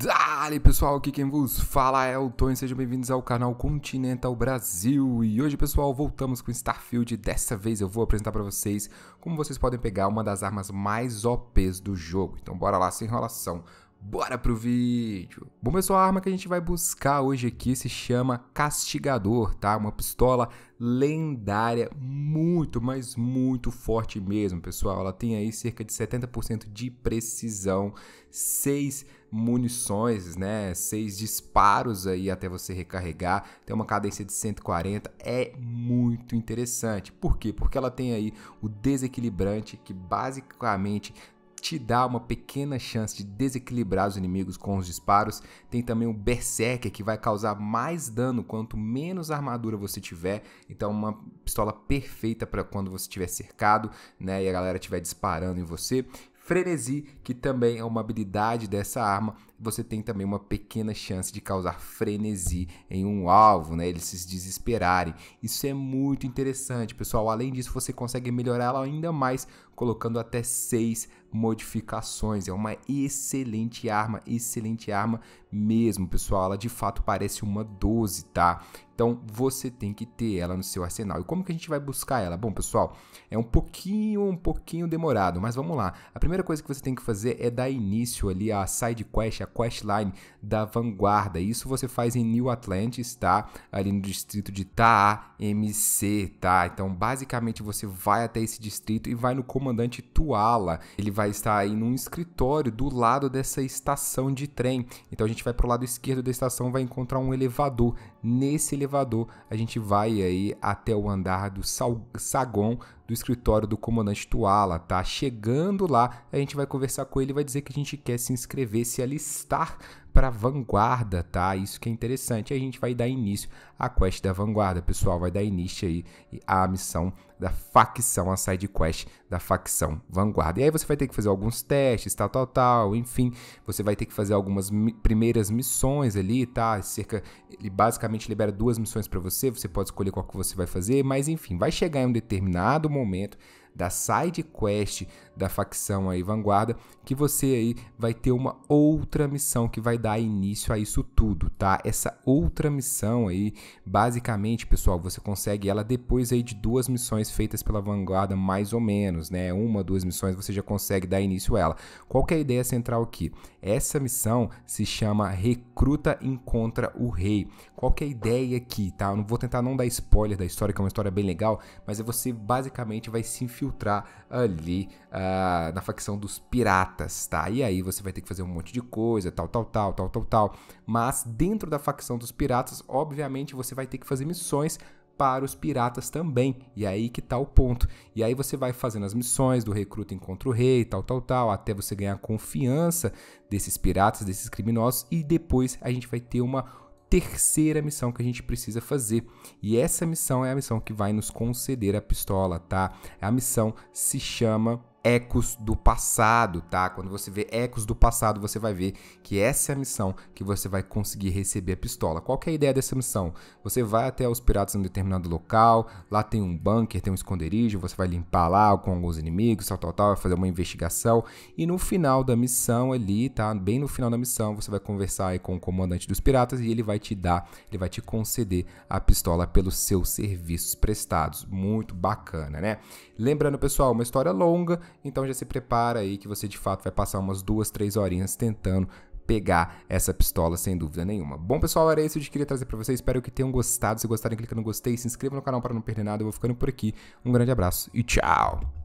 Dali pessoal, aqui quem vos fala é o Tony, sejam bem-vindos ao canal Continental Brasil E hoje pessoal, voltamos com Starfield Dessa vez eu vou apresentar para vocês como vocês podem pegar uma das armas mais OPs do jogo Então bora lá, sem enrolação Bora pro vídeo! Bom pessoal, a arma que a gente vai buscar hoje aqui se chama Castigador, tá? Uma pistola lendária, muito, mas muito forte mesmo, pessoal. Ela tem aí cerca de 70% de precisão, 6 munições, né? 6 disparos aí até você recarregar, tem uma cadência de 140, é muito interessante. Por quê? Porque ela tem aí o desequilibrante que basicamente te dá uma pequena chance de desequilibrar os inimigos com os disparos. Tem também o Berserker, que vai causar mais dano quanto menos armadura você tiver. Então, uma pistola perfeita para quando você estiver cercado né, e a galera estiver disparando em você. Frenesi, que também é uma habilidade dessa arma você tem também uma pequena chance de causar frenesi em um alvo, né? Eles se desesperarem. Isso é muito interessante, pessoal. Além disso, você consegue melhorar ela ainda mais colocando até seis modificações. É uma excelente arma, excelente arma mesmo, pessoal. Ela de fato parece uma 12, tá? Então você tem que ter ela no seu arsenal. E como que a gente vai buscar ela? Bom, pessoal, é um pouquinho, um pouquinho demorado, mas vamos lá. A primeira coisa que você tem que fazer é dar início ali à side quest, a questline da Vanguarda. Isso você faz em New Atlantis, tá? Ali no distrito de Taamc, tá? Então, basicamente, você vai até esse distrito e vai no comandante Tuala. Ele vai estar aí num escritório do lado dessa estação de trem. Então, a gente vai pro lado esquerdo da estação, vai encontrar um elevador Nesse elevador, a gente vai aí até o andar do saguão do escritório do comandante Tuala, tá? Chegando lá, a gente vai conversar com ele e vai dizer que a gente quer se inscrever, se alistar para vanguarda, tá? Isso que é interessante. A gente vai dar início à quest da vanguarda, pessoal, vai dar início aí à missão da facção, a side quest da facção vanguarda. E aí você vai ter que fazer alguns testes, tal, tal, tal, enfim, você vai ter que fazer algumas mi primeiras missões ali, tá? Cerca, ele basicamente libera duas missões para você, você pode escolher qual que você vai fazer, mas enfim, vai chegar em um determinado momento da side quest da facção aí Vanguarda, que você aí vai ter uma outra missão que vai dar início a isso tudo, tá? Essa outra missão aí, basicamente, pessoal, você consegue ela depois aí de duas missões feitas pela Vanguarda, mais ou menos, né? Uma, duas missões você já consegue dar início a ela. Qual que é a ideia central aqui? Essa missão se chama Recruta Encontra o Rei. Qual que é a ideia aqui, tá? Eu não vou tentar não dar spoiler da história, que é uma história bem legal, mas é você basicamente vai se infiltrar infiltrar ali uh, na facção dos piratas, tá? E aí você vai ter que fazer um monte de coisa, tal, tal, tal, tal, tal, tal. Mas dentro da facção dos piratas, obviamente você vai ter que fazer missões para os piratas também. E aí que tá o ponto. E aí você vai fazendo as missões do recruta encontra o rei, tal, tal, tal, até você ganhar confiança desses piratas, desses criminosos e depois a gente vai ter uma terceira missão que a gente precisa fazer. E essa missão é a missão que vai nos conceder a pistola, tá? A missão se chama ecos do passado, tá? Quando você vê ecos do passado, você vai ver que essa é a missão que você vai conseguir receber a pistola. Qual é a ideia dessa missão? Você vai até os piratas em um determinado local, lá tem um bunker, tem um esconderijo, você vai limpar lá com alguns inimigos, tal, tal, tal, vai fazer uma investigação e no final da missão ali, tá? Bem no final da missão, você vai conversar aí com o comandante dos piratas e ele vai te dar, ele vai te conceder a pistola pelos seus serviços prestados. Muito bacana, né? Lembrando, pessoal, uma história longa, então já se prepara aí que você de fato vai passar umas duas, três horinhas tentando pegar essa pistola sem dúvida nenhuma. Bom, pessoal, era isso que eu queria trazer para vocês. Espero que tenham gostado. Se gostarem, clica no gostei, se inscreva no canal para não perder nada. Eu vou ficando por aqui. Um grande abraço e tchau.